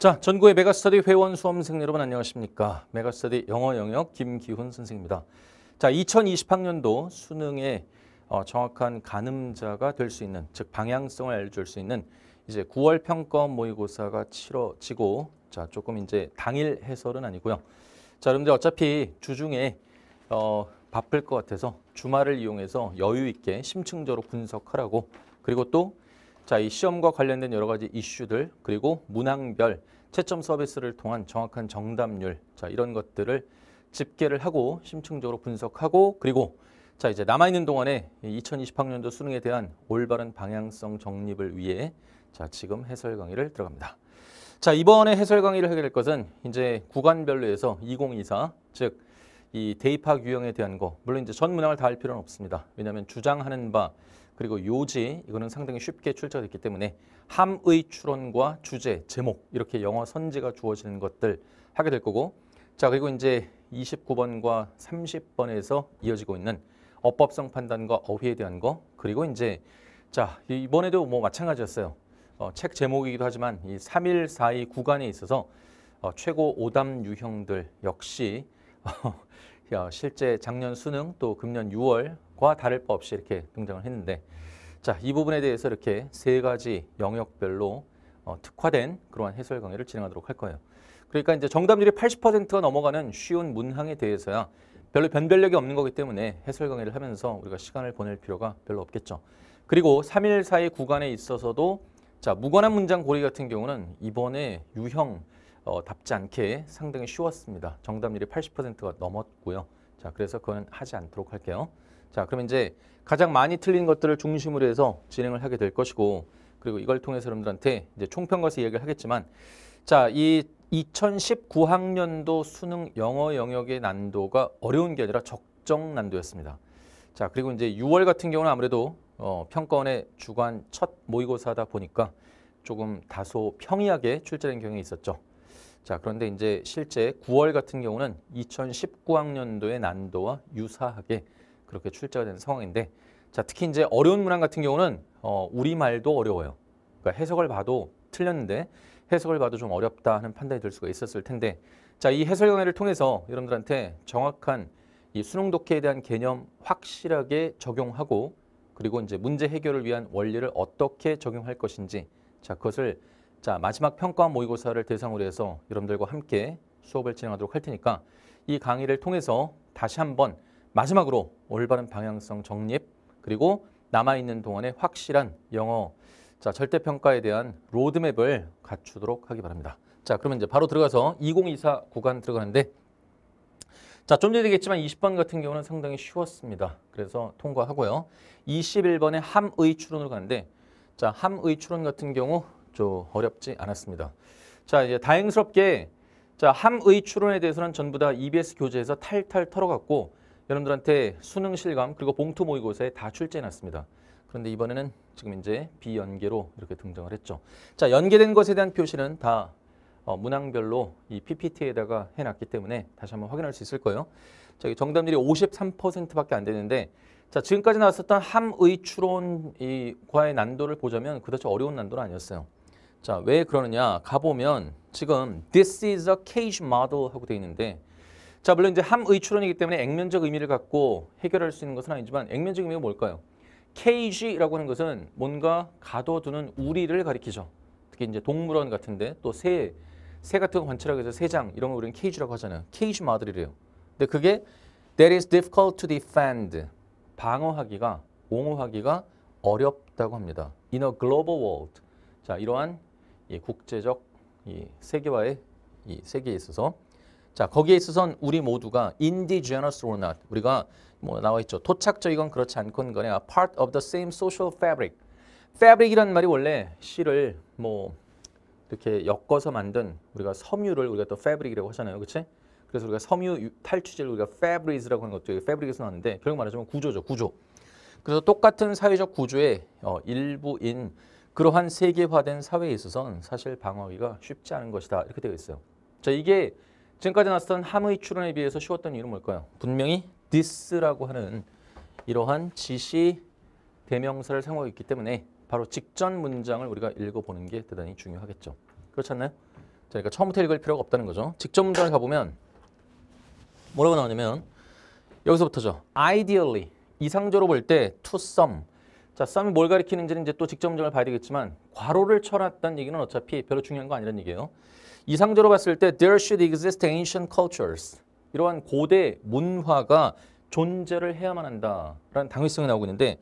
자, 전국의 메가스터디 회원 수험생 여러분 안녕하십니까? 메가스터디 영어 영역 김기훈 선생입니다. 자, 2020학년도 수능에 어, 정확한 가늠자가 될 수 있는, 즉 방향성을 알려줄 수 있는 이제 9월 평가원 모의고사가 치러지고 자, 조금 이제 당일 해설은 아니고요. 자, 여러분들 어차피 주중에 어, 바쁠 것 같아서 주말을 이용해서 여유 있게 심층적으로 분석하라고 그리고 또 자, 이 시험과 관련된 여러 가지 이슈들 그리고 문항별 채점 서비스를 통한 정확한 정답률 자, 이런 것들을 집계를 하고 심층적으로 분석하고 그리고 자, 이제 남아 있는 동안에 2020학년도 수능에 대한 올바른 방향성 정립을 위해 자, 지금 해설 강의를 들어갑니다. 자, 이번에 해설 강의를 하게 될 것은 이제 구간별로 해서 2024, 즉, 이 대입학 유형에 대한 거, 물론 이제 전 문항을 다할 필요는 없습니다. 왜냐하면 주장하는 바, 그리고 요지 이거는 상당히 쉽게 출제됐기 때문에 함의 추론과 주제, 제목 이렇게 영어 선지가 주어지는 것들 하게 될 거고 자 그리고 이제 29번과 30번에서 이어지고 있는 어법성 판단과 어휘에 대한 거 그리고 이제 자 이번에도 뭐 마찬가지였어요 어, 책 제목이기도 하지만 이 3일 4이 구간에 있어서 어, 최고 오답 유형들 역시 어, 실제 작년 수능 또 금년 6월 과 다를 바 없이 이렇게 등장을 했는데 자, 이 부분에 대해서 이렇게 세 가지 영역별로 어, 특화된 그러한 해설 강의를 진행하도록 할 거예요. 그러니까 이제 정답률이 80%가 넘어가는 쉬운 문항에 대해서야 별로 변별력이 없는 거기 때문에 해설 강의를 하면서 우리가 시간을 보낼 필요가 별로 없겠죠. 그리고 3일 사이 구간에 있어서도 자, 무관한 문장 고리 같은 경우는 이번에 유형 어, 답지 않게 상당히 쉬웠습니다. 정답률이 80%가 넘었고요. 자, 그래서 그건 하지 않도록 할게요. 자, 그럼 이제 가장 많이 틀린 것들을 중심으로 해서 진행을 하게 될 것이고 그리고 이걸 통해서 여러분들한테 이제 총평가서 이야기를 하겠지만 자, 이 2019학년도 수능 영어 영역의 난도가 어려운 게 아니라 적정 난도였습니다. 자, 그리고 이제 6월 같은 경우는 아무래도 어, 평가원의 주관 첫 모의고사다 보니까 조금 다소 평이하게 출제된 경향이 있었죠. 자, 그런데 이제 실제 9월 같은 경우는 2019학년도의 난도와 유사하게 그렇게 출제가 되는 상황인데 자 특히 이제 어려운 문항 같은 경우는 어, 우리말도 어려워요. 그러니까 해석을 봐도 틀렸는데 해석을 봐도 좀 어렵다 하는 판단이 들 수가 있었을 텐데 자 이 해설 강의를 통해서 여러분들한테 정확한 이 수능 독해에 대한 개념 확실하게 적용하고 그리고 이제 문제 해결을 위한 원리를 어떻게 적용할 것인지 자 그것을 자 마지막 평가 모의고사를 대상으로 해서 여러분들과 함께 수업을 진행하도록 할 테니까 이 강의를 통해서 다시 한번 마지막으로 올바른 방향성 정립 그리고 남아있는 동안의 확실한 영어 자 절대평가에 대한 로드맵을 갖추도록 하기 바랍니다. 자 그러면 이제 바로 들어가서 2024 구간 들어가는데 자, 좀 전에 되겠지만 20번 같은 경우는 상당히 쉬웠습니다. 그래서 통과하고요. 21번에 함의 추론으로 가는데 자, 함의 추론 같은 경우 좀 어렵지 않았습니다. 자, 이제 다행스럽게 자, 함의 추론에 대해서는 전부 다 EBS 교재에서 탈탈 털어갔고 여러분들한테 수능 실감 그리고 봉투 모의고사에 다 출제해놨습니다. 그런데 이번에는 지금 이제 비연계로 이렇게 등장을 했죠. 자 연계된 것에 대한 표시는 다 어, 문항별로 이 PPT에다가 해놨기 때문에 다시 한번 확인할 수 있을 거예요. 자, 정답률이 53%밖에 안 되는데 자 지금까지 나왔었던 함의 추론 이 과의 난도를 보자면 그다지 어려운 난도는 아니었어요. 자왜 그러느냐 가보면 지금 this is a cage model 하고 돼 있는데 자, 물론 이제 함의 추론이기 때문에 액면적 의미를 갖고 해결할 수 있는 것은 아니지만 액면적 의미가 뭘까요? 케이지라고 하는 것은 뭔가 가둬두는 우리를 가리키죠. 특히 이제 동물원 같은데 또 새, 새 같은 관찰하기 위해서 새장 이런 걸 우리는 케이지라고 하잖아요. 케이지 마들이래요. 근데 그게 that is difficult to defend. 방어하기가, 옹호하기가 어렵다고 합니다. in a global world. 자, 이러한 이 국제적 이 세계화의 이 세계에 있어서 자 거기에 있어서는 우리 모두가 indigenous or not 우리가 뭐 나와 있죠. 도착적이건 그렇지 않건 거냐 part of the same social fabric. fabric이란 말이 원래 실을 뭐 이렇게 엮어서 만든 우리가 섬유를 우리가 또 fabric이라고 하잖아요. 그치 그래서 우리가 섬유 탈취제를 우리가 fabrics라고 하는 것도 fabric에서 나왔는데 결국 말하자면 구조죠. 구조. 그래서 똑같은 사회적 구조의 어, 일부인 그러한 세계화된 사회에 있어서는 사실 방어하기가 쉽지 않은 것이다. 이렇게 되어 있어요. 자, 이게 지금까지 나왔던 함의 출원에 비해서 쉬웠던 이유는 뭘까요? 분명히 this라고 하는 이러한 지시 대명사를 사용하고 있기 때문에 바로 직전 문장을 우리가 읽어보는 게 대단히 중요하겠죠. 그렇지 않나요? 자, 그러니까 처음부터 읽을 필요가 없다는 거죠. 직전 문장을 가보면 뭐라고 나오냐면 여기서부터죠. Ideally, 이상적으로 볼 때 to some. 자, 썸이 뭘 가리키는지는 이제 또 직접 문장을 봐야 되겠지만 괄호를 쳐놨다는 얘기는 어차피 별로 중요한 거 아니라는 얘기예요. 이상적으로 봤을 때 there should exist ancient cultures. 이러한 고대 문화가 존재를 해야만 한다라는 당위성이 나오고 있는데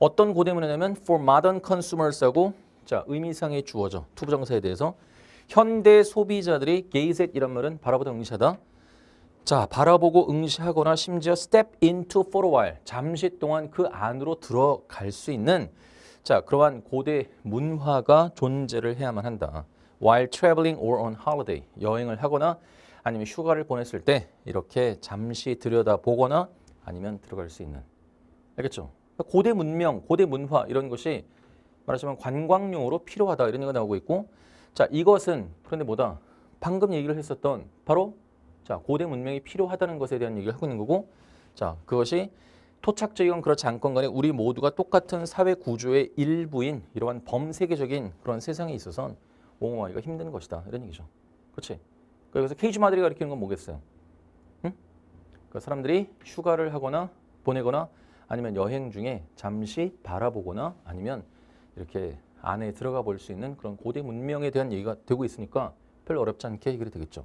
어떤 고대 문화냐면 for modern consumers하고 자 의미상의 주어져 투부정사에 대해서 현대 소비자들이 gaze at 이런 말은 바라보다 응시하다 자 바라보고 응시하거나 심지어 step into for a while 잠시 동안 그 안으로 들어갈 수 있는 자 그러한 고대 문화가 존재를 해야만 한다. while traveling or on holiday, 여행을 하거나 아니면 휴가를 보냈을 때 이렇게 잠시 들여다보거나 아니면 들어갈 수 있는. 알겠죠? 고대 문명, 고대 문화 이런 것이 말하자면 관광용으로 필요하다 이런 얘기가 나오고 있고 자 이것은 그런데 뭐다? 방금 얘기를 했었던 바로 자 고대 문명이 필요하다는 것에 대한 얘기를 하고 있는 거고 자 그것이 토착적이 그렇지 않건 간에 우리 모두가 똑같은 사회 구조의 일부인 이러한 범세계적인 그런 세상에 있어서는 옹호하기가 힘든 것이다. 이런 얘기죠. 그렇지? 그래서 케이지 마들이가리키는건 뭐겠어요? 응? 그러니까 사람들이 휴가를 하거나 보내거나 아니면 여행 중에 잠시 바라보거나 아니면 이렇게 안에 들어가 볼 수 있는 그런 고대 문명에 대한 얘기가 되고 있으니까 별로 어렵지 않게 해결이 되겠죠.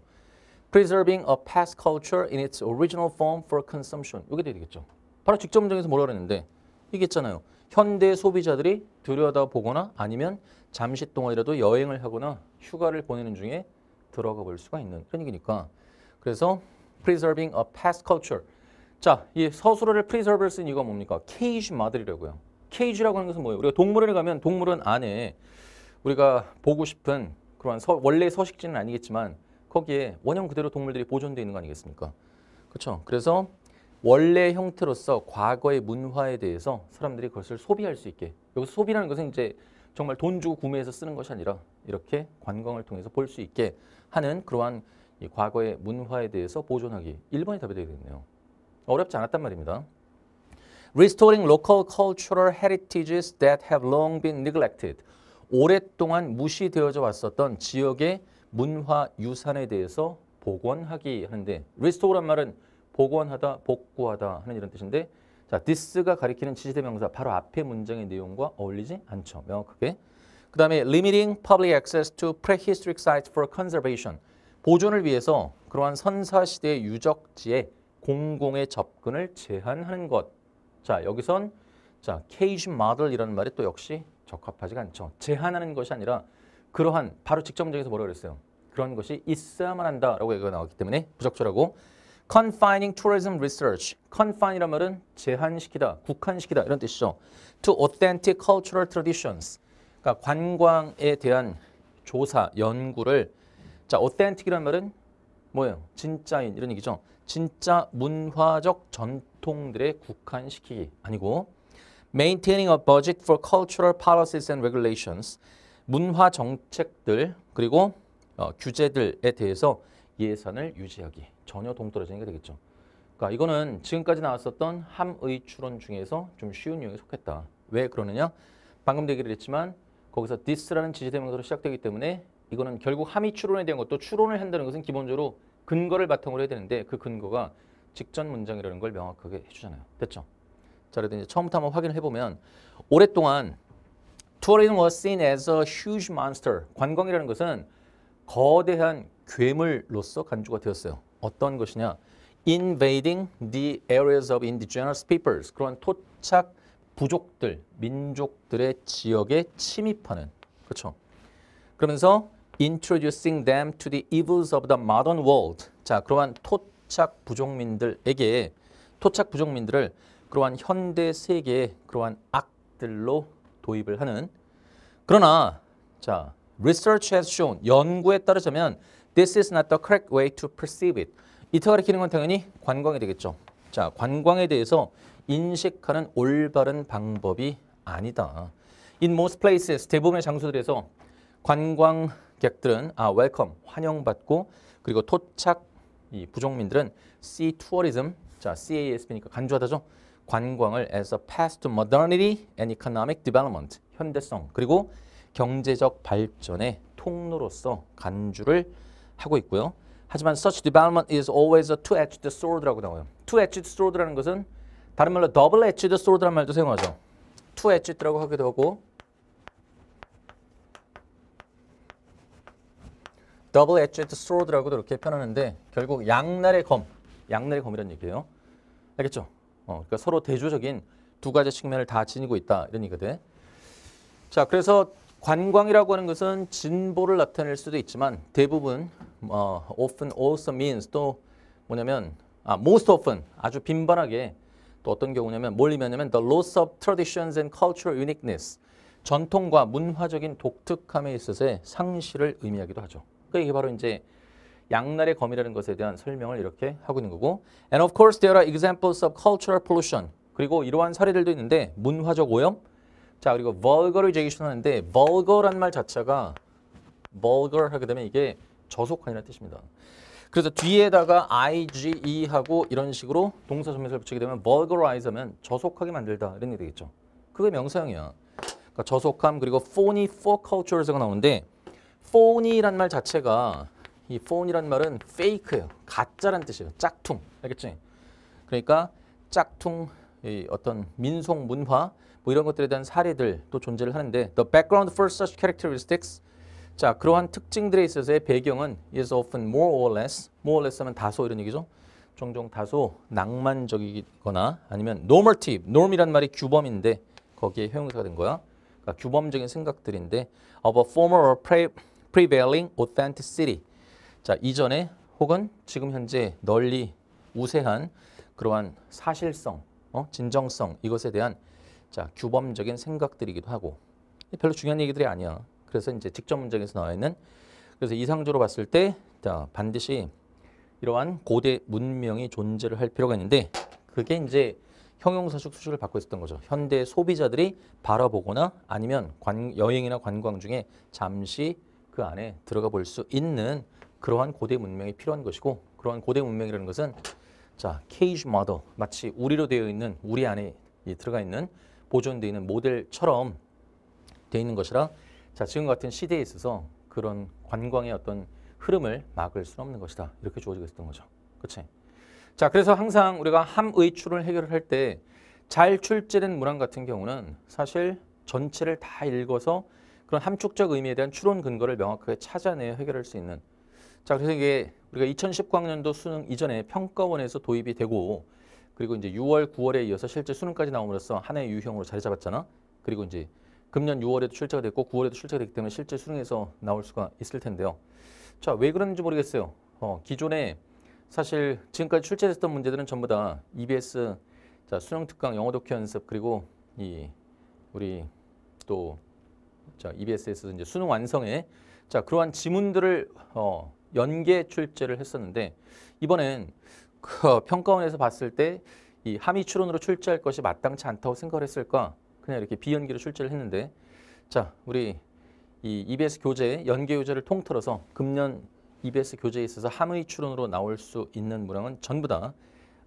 Preserving a past culture in its original form for consumption. 이게 되겠죠. 바로 직접문장에서 뭐라 그랬는데 이게 있잖아요. 현대 소비자들이 들여다보거나 아니면 잠시 동안이라도 여행을 하거나 휴가를 보내는 중에 들어가 볼 수가 있는 편이니까 그래서 preserving a past culture 자, 이 서술어를 preserve를 쓴 이유가 뭡니까? cage m o t e r 이라고요 cage라고 하는 것은 뭐예요? 우리가 동물원에 가면 동물원 안에 우리가 보고 싶은 그러한 서, 원래 서식지는 아니겠지만 거기에 원형 그대로 동물들이 보존되어 있는 거 아니겠습니까? 그렇죠. 그래서 원래 형태로서 과거의 문화에 대해서 사람들이 그것을 소비할 수 있게 여기서 소비라는 것은 이제 정말 돈 주고 구매해서 쓰는 것이 아니라 이렇게 관광을 통해서 볼 수 있게 하는 그러한 이 과거의 문화에 대해서 보존하기 1번이 답이 되겠네요. 어렵지 않았단 말입니다. Restoring local cultural heritages that have long been neglected. 오랫동안 무시되어져 왔었던 지역의 문화 유산에 대해서 복원하기 하는데 restore란 말은 복원하다, 복구하다 하는 이런 뜻인데 자, this가 가리키는 지지대명사 바로 앞에 문장의 내용과 어울리지 않죠. 명확하게. 그 다음에 limiting public access to prehistoric sites for conservation. 보존을 위해서 그러한 선사시대의 유적지에 공공의 접근을 제한하는 것. 자, 여기선 자, 케이지 모델이라는 말이 또 역시 적합하지가 않죠. 제한하는 것이 아니라 그러한 바로 직접문장에서 뭐라고 그랬어요? 그런 것이 있어야만 한다라고 얘기가 나왔기 때문에 부적절하고 Confining tourism research. Confine이란 말은 제한시키다, 국한시키다 이런 뜻이죠. To authentic cultural traditions. 그러니까 관광에 대한 조사, 연구를 자, authentic이란 말은 뭐예요? 진짜인 이런 얘기죠. 진짜 문화적 전통들의 국한시키기 아니고 maintaining a budget for cultural policies and regulations 문화 정책들 그리고 어, 규제들에 대해서 예산을 유지하기. 전혀 동떨어지는 게 되겠죠. 그러니까 이거는 지금까지 나왔었던 함의 추론 중에서 좀 쉬운 유형에 속했다. 왜 그러느냐? 방금 얘기를 했지만 거기서 this라는 지지대명사로 시작되기 때문에 이거는 결국 함의 추론에 대한 것도 추론을 한다는 것은 기본적으로 근거를 바탕으로 해야 되는데 그 근거가 직전 문장이라는 걸 명확하게 해주잖아요. 됐죠? 자, 그래도 이제 처음부터 한번 확인을 해보면 오랫동안 t u r i s was seen as a huge monster. 관광이라는 것은 거대한 괴물로서 간주가 되었어요. 어떤 것이냐? invading the areas of indigenous peoples 그런 토착 부족들, 민족들의 지역에 침입하는 그렇죠. 그러면서 introducing them to the evils of the modern world 자, 그러한 토착 부족민들에게 토착 부족민들을 그러한 현대 세계의 그러한 악들로 도입을 하는 그러나 자, Research has shown, 연구에 따르자면 This is not the correct way to perceive it. 이터 가리키는 건 당연히 관광이 되겠죠. 자, 관광에 대해서 인식하는 올바른 방법이 아니다. In most places, 대부분의 장소들에서 관광객들은 아, welcome, 환영받고 그리고 토착 이 부족민들은 see tourism, 자, CASB니까 간주하다죠. 관광을 as a path to modernity and economic development, 현대성, 그리고 경제적 발전의 통로로서 간주를 하고 있고요. 하지만 such development is always a two-edged sword라고 나와요. two-edged sword라는 것은 다른 말로 double-edged sword라는 말도 사용하죠. two-edged라고 하기도 하고 double-edged sword라고도 이렇게 표현하는데 결국 양날의 검, 양날의 검이라는 얘기예요. 알겠죠? 어, 그러니까 서로 대조적인 두 가지 측면을 다 지니고 있다 이런 얘기가 돼. 자, 그래서 관광이라고 하는 것은 진보를 나타낼 수도 있지만 대부분 어, often also means 또 뭐냐면 아, most often 아주 빈번하게 또 어떤 경우냐면 뭘 의미하냐면 the loss of traditions and cultural uniqueness 전통과 문화적인 독특함에 있어서의 상실을 의미하기도 하죠. 그러니까 이게 바로 이제 양날의 검이라는 것에 대한 설명을 이렇게 하고 있는 거고 and of course there are examples of cultural pollution 그리고 이러한 사례들도 있는데 문화적 오염 자 그리고 vulgar을 제기시하는데 vulgar란 말 자체가 vulgar 하게 되면 이게 저속한이라는 뜻입니다. 그래서 뒤에다가 IGE하고 이런 식으로 동사 전면사 붙이게 되면 vulgarize 하면 저속하게 만들다 이런 얘기 되겠죠. 그게 명사형이야. 그러니까 저속함 그리고 phony for c u l t u r e 에 나오는데 phony란 말 자체가 이 phony란 말은 fake예요. 가짜란 뜻이에요. 짝퉁. 알겠지? 그러니까 짝퉁 어떤 민속 문화 뭐 이런 것들에 대한 사례들도 존재를 하는데 the background for such characteristics 자 그러한 특징들에 있어서의 배경은 is often more or less more or less 하면 다소 이런 얘기죠 종종 다소 낭만적이거나 아니면 normative norm이란 말이 규범인데 거기에 형용사가 된 거야 그러니까 규범적인 생각들인데 of a former or pre, prevailing authenticity 자 이전에 혹은 지금 현재 널리 우세한 그러한 사실성 어? 진정성 이것에 대한 자, 규범적인 생각들이기도 하고 별로 중요한 얘기들이 아니야. 그래서 이제 직접 문장에서 나와 있는 그래서 이상적으로 봤을 때 자, 반드시 이러한 고대 문명이 존재를 할 필요가 있는데 그게 이제 형용사식 수식을 받고 있었던 거죠. 현대 소비자들이 바라보거나 아니면 관, 여행이나 관광 중에 잠시 그 안에 들어가 볼 수 있는 그러한 고대 문명이 필요한 것이고 그러한 고대 문명이라는 것은 자 케이지 마더 마치 우리로 되어 있는 우리 안에 들어가 있는 보존되어 있는 모델처럼 되어 있는 것이라 자 지금 같은 시대에 있어서 그런 관광의 어떤 흐름을 막을 수는 없는 것이다. 이렇게 주어지고 있었던 거죠. 그렇자 그래서 항상 우리가 함의 출을 해결할 때 잘 출제된 문항 같은 경우는 사실 전체를 다 읽어서 그런 함축적 의미에 대한 추론 근거를 명확하게 찾아내야 해결할 수 있는 자 그래서 이게 우리가 2019학년도 수능 이전에 평가원에서 도입이 되고 그리고 이제 6월, 9월에 이어서 실제 수능까지 나옴으로써 한해의 유형으로 자리 잡았잖아. 그리고 이제 금년 6월에도 출제가 됐고 9월에도 출제가 됐기 때문에 실제 수능에서 나올 수가 있을 텐데요. 자, 왜그러는지 모르겠어요. 어, 기존에 사실 지금까지 출제됐던 문제들은 전부 다 EBS 자, 수능 특강 영어 독해 연습 그리고 이 우리 또 자, EBS에서 이제 수능 완성에 자, 그러한 지문들을 어, 연계 출제를 했었는데 이번엔 그 평가원에서 봤을 때 이 함의 추론으로 출제할 것이 마땅치 않다고 생각을 했을까? 그냥 이렇게 비연기로 출제를 했는데 자 우리 이 EBS 교재 연계 교재를 통틀어서 금년 EBS 교재에 있어서 함의 추론으로 나올 수 있는 문항은 전부 다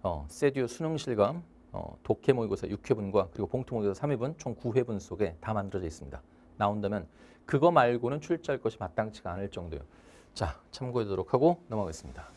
어, 세듀 수능 실감 어, 독해 모의고사 6회분과 그리고 봉투 모의고사 3회분 총 9회분 속에 다 만들어져 있습니다. 나온다면 그거 말고는 출제할 것이 마땅치가 않을 정도예요. 자 참고해 두도록 하고 넘어가겠습니다.